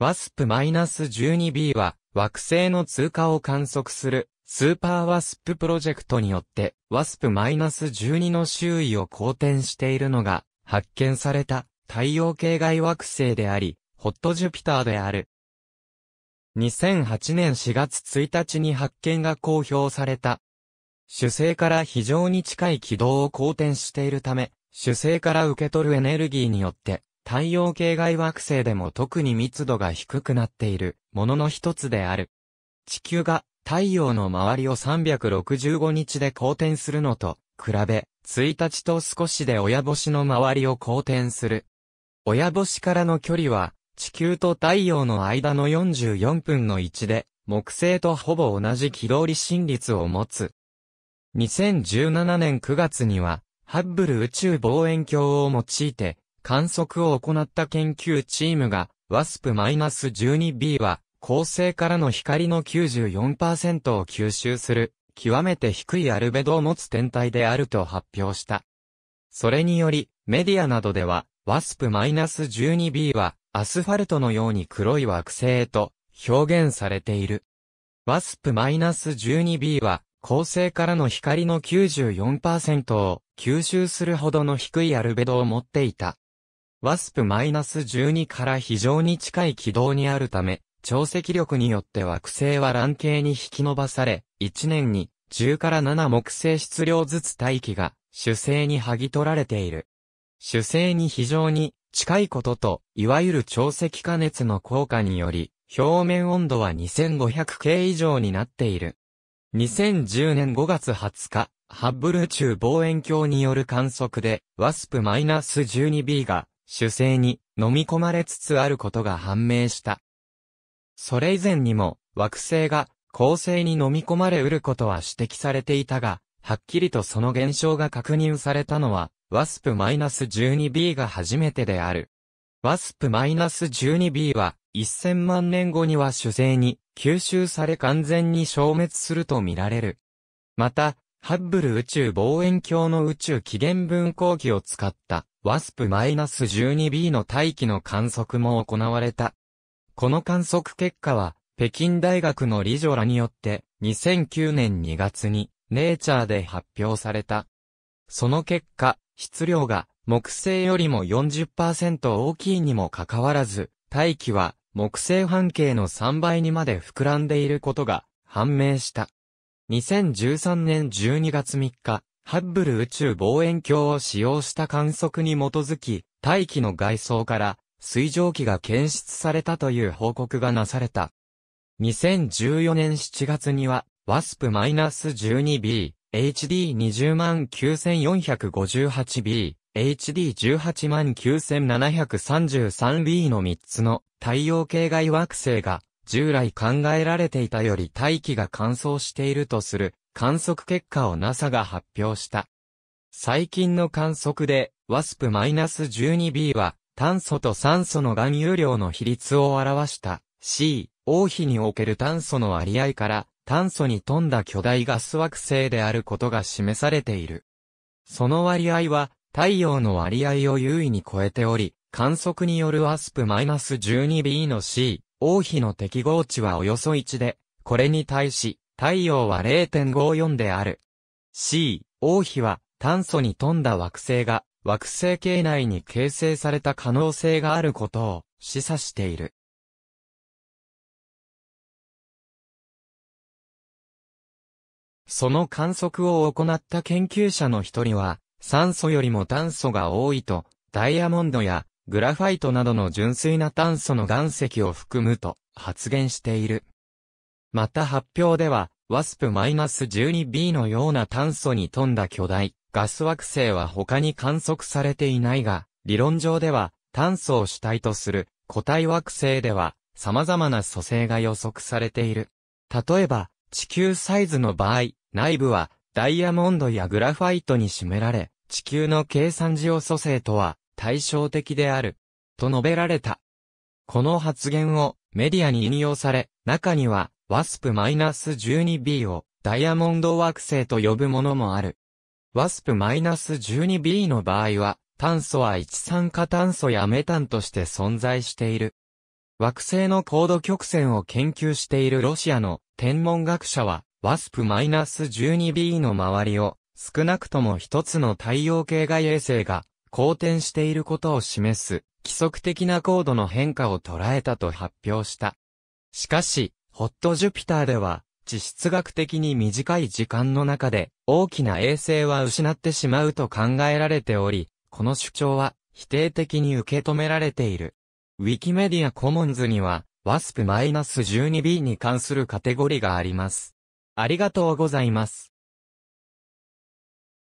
WASP-12B は惑星の通過を観測するスーパーワスププロジェクトによって WASP-12 の周囲を公転しているのが発見された太陽系外惑星であり、ホットジュピターである。2008年4月1日に発見が公表された。主星から非常に近い軌道を公転しているため、主星から受け取るエネルギーによって太陽系外惑星でも特に密度が低くなっているものの一つである。地球が太陽の周りを365日で公転するのと比べ、1日と少しで親星の周りを公転する。親星からの距離は地球と太陽の間の44分の1で、木星とほぼ同じ軌道離心率を持つ。2017年9月には、ハッブル宇宙望遠鏡を用いて、観測を行った研究チームが、WASP-12b は、恒星からの光の94%を吸収する、極めて低いアルベドを持つ天体であると発表した。それにより、メディアなどでは、WASP-12b は、アスファルトのように黒い惑星へと表現されている。WASP-12b は、恒星からの光の94%を吸収するほどの低いアルベドを持っていた。ワスプ1 2から非常に近い軌道にあるため、潮汐力によって惑星は乱形に引き伸ばされ、1年に10から7木星質量ずつ大気が主星に剥ぎ取られている。主星に非常に近いことと、いわゆる潮汐加熱の効果により、表面温度は 2500K 以上になっている。2010年5月20日、ハッブル宇宙望遠鏡による観測で、ワスプ1 2 b が主勢に飲み込まれつつあることが判明した。それ以前にも惑星が恒星に飲み込まれうることは指摘されていたが、はっきりとその現象が確認されたのは WASP-12b が初めてである。WASP-12b は1000万年後には主勢に吸収され完全に消滅するとみられる。また、ハッブル宇宙望遠鏡の宇宙起源分光器を使ったワスプ1 2 b の大気の観測も行われた。この観測結果は、北京大学の理女らによって、2009年2月に、ネイチャーで発表された。その結果、質量が木星よりも40%大きいにもかかわらず、大気は木星半径の3倍にまで膨らんでいることが判明した。2013年12月3日、ハッブル宇宙望遠鏡を使用した観測に基づき、大気の外装から水蒸気が検出されたという報告がなされた。2014年7月には、WASP-12B、HD209,458B、HD189,733B の3つの太陽系外惑星が従来考えられていたより大気が乾燥しているとする観測結果を NASA が発表した。最近の観測で WASP-12b は炭素と酸素の含有量の比率を表した C、王妃における炭素の割合から炭素に富んだ巨大ガス惑星であることが示されている。その割合は太陽の割合を優位に超えており、観測による WASP-12b の C、王妃の適合値はおよそ1で、これに対し、太陽は0.54である。C、王妃は炭素に富んだ惑星が惑星系内に形成された可能性があることを示唆している。その観測を行った研究者の一人は、酸素よりも炭素が多いと、ダイヤモンドやグラファイトなどの純粋な炭素の岩石を含むと発言している。また発表では、ワスプ1 2 b のような炭素に富んだ巨大ガス惑星は他に観測されていないが、理論上では炭素を主体とする固体惑星では様々な組成が予測されている。例えば、地球サイズの場合、内部はダイヤモンドやグラファイトに占められ、地球の計算上組成とは対照的である、と述べられた。この発言をメディアに引用され、中にはワスプ1 2 b をダイヤモンド惑星と呼ぶものもある。ワスプ1 2 b の場合は、炭素は一酸化炭素やメタンとして存在している。惑星の高度曲線を研究しているロシアの天文学者は、ワスプ1 2 b の周りを少なくとも一つの太陽系外衛星が好転していることを示す規則的な高度の変化を捉えたと発表した。しかし、ホットジュピターでは、地質学的に短い時間の中で大きな衛星は失ってしまうと考えられており、この主張は否定的に受け止められている。ウィキメディアコモンズには WASP-12B に関するカテゴリがあります。ありがとうございます。